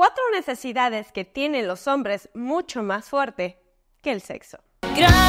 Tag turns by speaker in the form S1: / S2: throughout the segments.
S1: cuatro necesidades que tienen los hombres mucho más fuerte que el sexo. Gracias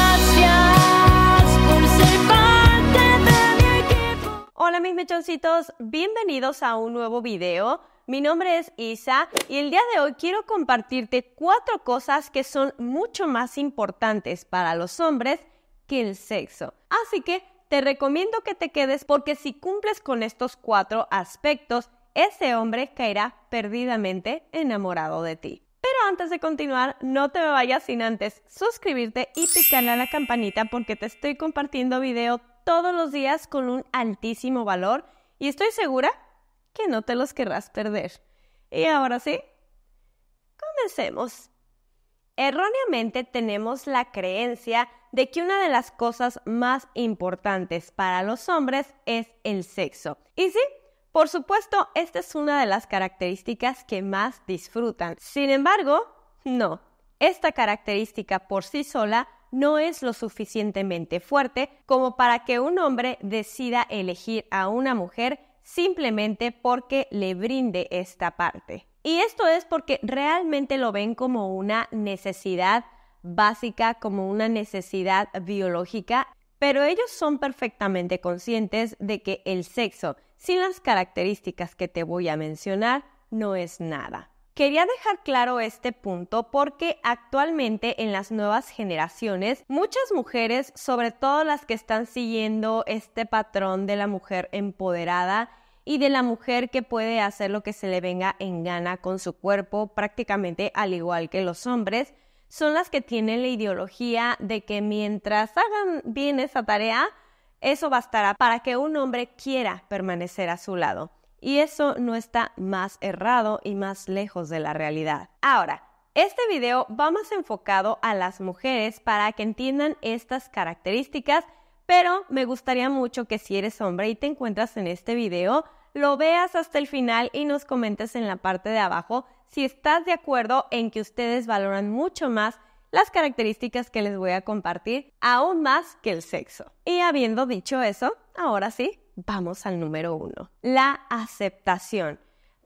S1: por ser parte de mi equipo. Hola mis mechoncitos, bienvenidos a un nuevo video. Mi nombre es Isa y el día de hoy quiero compartirte cuatro cosas que son mucho más importantes para los hombres que el sexo. Así que te recomiendo que te quedes porque si cumples con estos cuatro aspectos, ese hombre caerá perdidamente enamorado de ti. Pero antes de continuar, no te vayas sin antes suscribirte y picarle a la campanita porque te estoy compartiendo video todos los días con un altísimo valor y estoy segura que no te los querrás perder. Y ahora sí, comencemos. Erróneamente tenemos la creencia de que una de las cosas más importantes para los hombres es el sexo. Y sí, por supuesto, esta es una de las características que más disfrutan. Sin embargo, no, esta característica por sí sola no es lo suficientemente fuerte como para que un hombre decida elegir a una mujer simplemente porque le brinde esta parte. Y esto es porque realmente lo ven como una necesidad básica, como una necesidad biológica pero ellos son perfectamente conscientes de que el sexo, sin las características que te voy a mencionar, no es nada. Quería dejar claro este punto porque actualmente en las nuevas generaciones muchas mujeres, sobre todo las que están siguiendo este patrón de la mujer empoderada y de la mujer que puede hacer lo que se le venga en gana con su cuerpo prácticamente al igual que los hombres, son las que tienen la ideología de que mientras hagan bien esa tarea, eso bastará para que un hombre quiera permanecer a su lado. Y eso no está más errado y más lejos de la realidad. Ahora, este video va más enfocado a las mujeres para que entiendan estas características, pero me gustaría mucho que si eres hombre y te encuentras en este video, lo veas hasta el final y nos comentes en la parte de abajo si estás de acuerdo en que ustedes valoran mucho más las características que les voy a compartir, aún más que el sexo. Y habiendo dicho eso, ahora sí, vamos al número uno, la aceptación.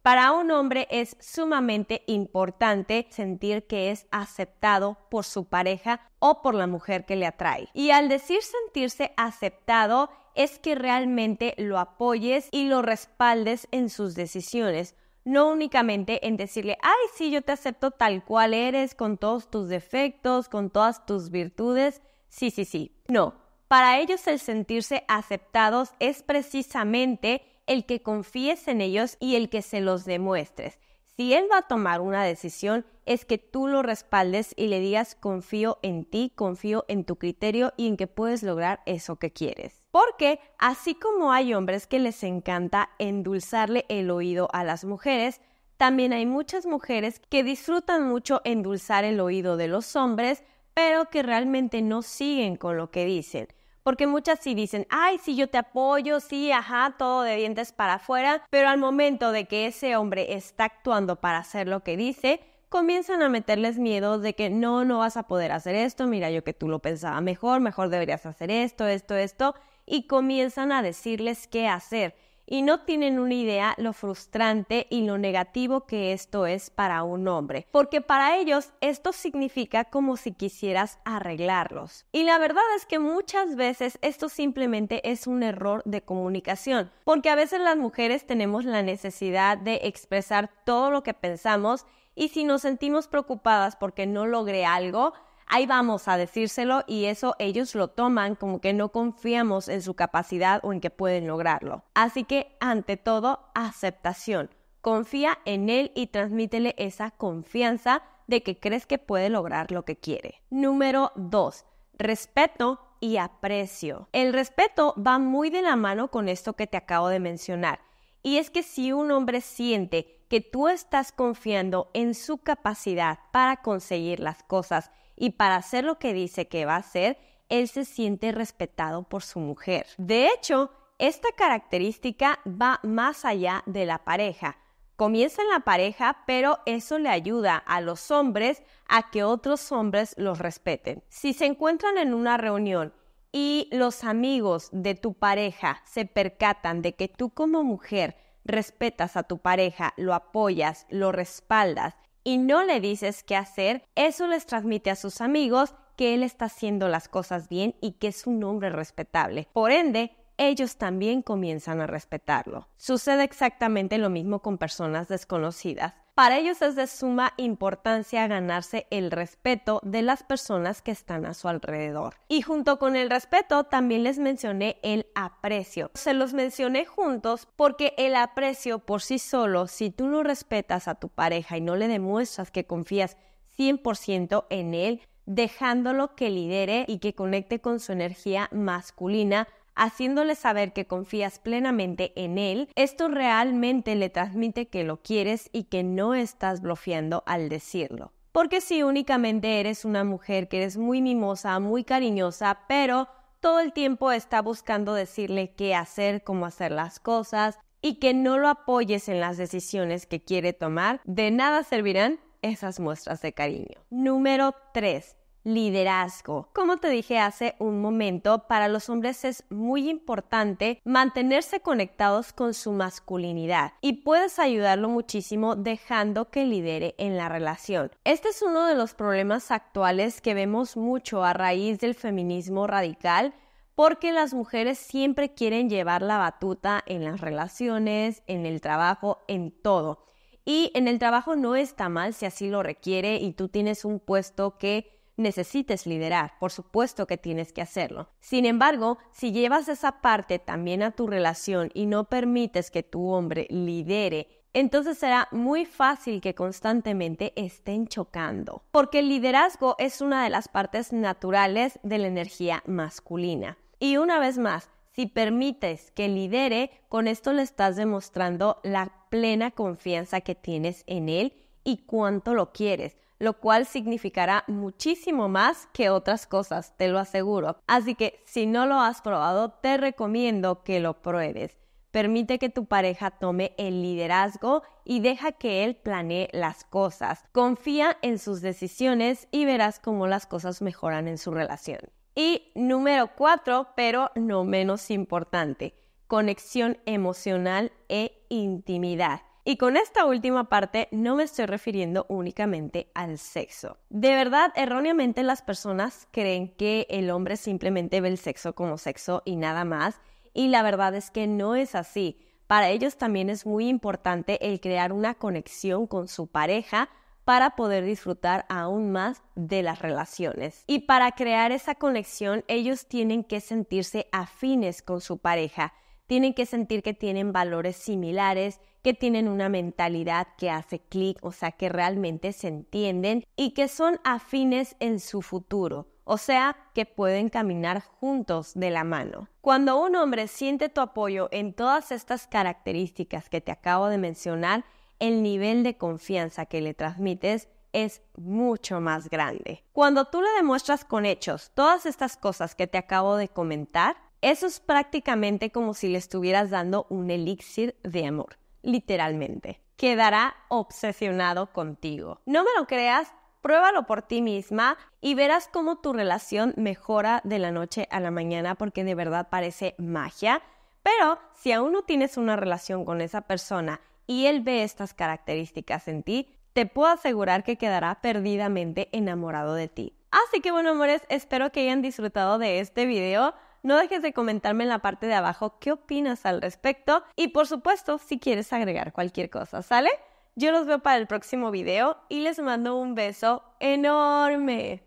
S1: Para un hombre es sumamente importante sentir que es aceptado por su pareja o por la mujer que le atrae. Y al decir sentirse aceptado es que realmente lo apoyes y lo respaldes en sus decisiones no únicamente en decirle, ay, sí, yo te acepto tal cual eres, con todos tus defectos, con todas tus virtudes, sí, sí, sí. No, para ellos el sentirse aceptados es precisamente el que confíes en ellos y el que se los demuestres. Si él va a tomar una decisión, es que tú lo respaldes y le digas confío en ti, confío en tu criterio y en que puedes lograr eso que quieres. Porque así como hay hombres que les encanta endulzarle el oído a las mujeres, también hay muchas mujeres que disfrutan mucho endulzar el oído de los hombres, pero que realmente no siguen con lo que dicen. Porque muchas sí dicen, ay, sí, yo te apoyo, sí, ajá, todo de dientes para afuera, pero al momento de que ese hombre está actuando para hacer lo que dice, comienzan a meterles miedo de que no, no vas a poder hacer esto, mira yo que tú lo pensaba mejor, mejor deberías hacer esto, esto, esto, y comienzan a decirles qué hacer y no tienen una idea lo frustrante y lo negativo que esto es para un hombre, porque para ellos esto significa como si quisieras arreglarlos. Y la verdad es que muchas veces esto simplemente es un error de comunicación, porque a veces las mujeres tenemos la necesidad de expresar todo lo que pensamos y si nos sentimos preocupadas porque no logré algo, ahí vamos a decírselo y eso ellos lo toman como que no confiamos en su capacidad o en que pueden lograrlo. Así que, ante todo, aceptación. Confía en él y transmítele esa confianza de que crees que puede lograr lo que quiere. Número 2. Respeto y aprecio. El respeto va muy de la mano con esto que te acabo de mencionar. Y es que si un hombre siente que tú estás confiando en su capacidad para conseguir las cosas y para hacer lo que dice que va a hacer, él se siente respetado por su mujer. De hecho, esta característica va más allá de la pareja. Comienza en la pareja, pero eso le ayuda a los hombres a que otros hombres los respeten. Si se encuentran en una reunión y los amigos de tu pareja se percatan de que tú como mujer respetas a tu pareja, lo apoyas, lo respaldas y no le dices qué hacer, eso les transmite a sus amigos que él está haciendo las cosas bien y que es un hombre respetable. Por ende, ellos también comienzan a respetarlo. Sucede exactamente lo mismo con personas desconocidas. Para ellos es de suma importancia ganarse el respeto de las personas que están a su alrededor. Y junto con el respeto también les mencioné el aprecio. Se los mencioné juntos porque el aprecio por sí solo, si tú no respetas a tu pareja y no le demuestras que confías 100% en él, dejándolo que lidere y que conecte con su energía masculina, haciéndole saber que confías plenamente en él, esto realmente le transmite que lo quieres y que no estás bloqueando al decirlo. Porque si únicamente eres una mujer que eres muy mimosa, muy cariñosa, pero todo el tiempo está buscando decirle qué hacer, cómo hacer las cosas y que no lo apoyes en las decisiones que quiere tomar, de nada servirán esas muestras de cariño. Número 3 liderazgo. Como te dije hace un momento, para los hombres es muy importante mantenerse conectados con su masculinidad y puedes ayudarlo muchísimo dejando que lidere en la relación. Este es uno de los problemas actuales que vemos mucho a raíz del feminismo radical porque las mujeres siempre quieren llevar la batuta en las relaciones, en el trabajo, en todo. Y en el trabajo no está mal si así lo requiere y tú tienes un puesto que necesites liderar, por supuesto que tienes que hacerlo. Sin embargo, si llevas esa parte también a tu relación y no permites que tu hombre lidere, entonces será muy fácil que constantemente estén chocando, porque el liderazgo es una de las partes naturales de la energía masculina. Y una vez más, si permites que lidere, con esto le estás demostrando la plena confianza que tienes en él y cuánto lo quieres, lo cual significará muchísimo más que otras cosas, te lo aseguro. Así que si no lo has probado, te recomiendo que lo pruebes. Permite que tu pareja tome el liderazgo y deja que él planee las cosas. Confía en sus decisiones y verás cómo las cosas mejoran en su relación. Y número cuatro, pero no menos importante, conexión emocional e intimidad. Y con esta última parte no me estoy refiriendo únicamente al sexo. De verdad, erróneamente las personas creen que el hombre simplemente ve el sexo como sexo y nada más. Y la verdad es que no es así. Para ellos también es muy importante el crear una conexión con su pareja para poder disfrutar aún más de las relaciones. Y para crear esa conexión, ellos tienen que sentirse afines con su pareja tienen que sentir que tienen valores similares, que tienen una mentalidad que hace clic, o sea, que realmente se entienden y que son afines en su futuro, o sea, que pueden caminar juntos de la mano. Cuando un hombre siente tu apoyo en todas estas características que te acabo de mencionar, el nivel de confianza que le transmites es mucho más grande. Cuando tú le demuestras con hechos todas estas cosas que te acabo de comentar, eso es prácticamente como si le estuvieras dando un elixir de amor, literalmente. Quedará obsesionado contigo. No me lo creas, pruébalo por ti misma y verás cómo tu relación mejora de la noche a la mañana porque de verdad parece magia. Pero si aún no tienes una relación con esa persona y él ve estas características en ti, te puedo asegurar que quedará perdidamente enamorado de ti. Así que bueno, amores, espero que hayan disfrutado de este video no dejes de comentarme en la parte de abajo qué opinas al respecto y por supuesto si quieres agregar cualquier cosa, ¿sale? Yo los veo para el próximo video y les mando un beso enorme.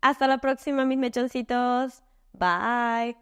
S1: Hasta la próxima, mis mechoncitos. Bye.